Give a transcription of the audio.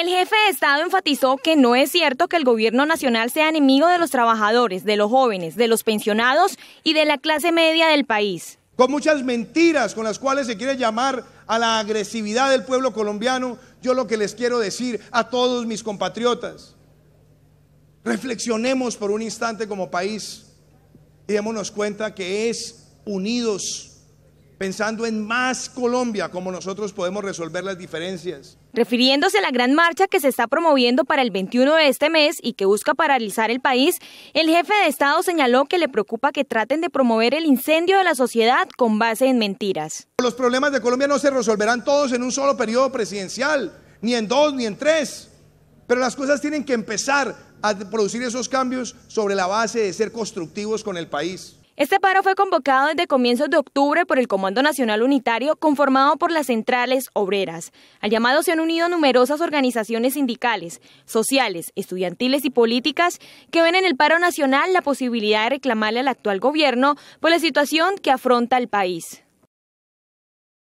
El jefe de Estado enfatizó que no es cierto que el gobierno nacional sea enemigo de los trabajadores, de los jóvenes, de los pensionados y de la clase media del país. Con muchas mentiras con las cuales se quiere llamar a la agresividad del pueblo colombiano, yo lo que les quiero decir a todos mis compatriotas, reflexionemos por un instante como país y démonos cuenta que es unidos pensando en más Colombia, como nosotros podemos resolver las diferencias. Refiriéndose a la gran marcha que se está promoviendo para el 21 de este mes y que busca paralizar el país, el jefe de Estado señaló que le preocupa que traten de promover el incendio de la sociedad con base en mentiras. Los problemas de Colombia no se resolverán todos en un solo periodo presidencial, ni en dos, ni en tres, pero las cosas tienen que empezar a producir esos cambios sobre la base de ser constructivos con el país. Este paro fue convocado desde comienzos de octubre por el Comando Nacional Unitario, conformado por las centrales obreras. Al llamado se han unido numerosas organizaciones sindicales, sociales, estudiantiles y políticas que ven en el paro nacional la posibilidad de reclamarle al actual gobierno por la situación que afronta el país.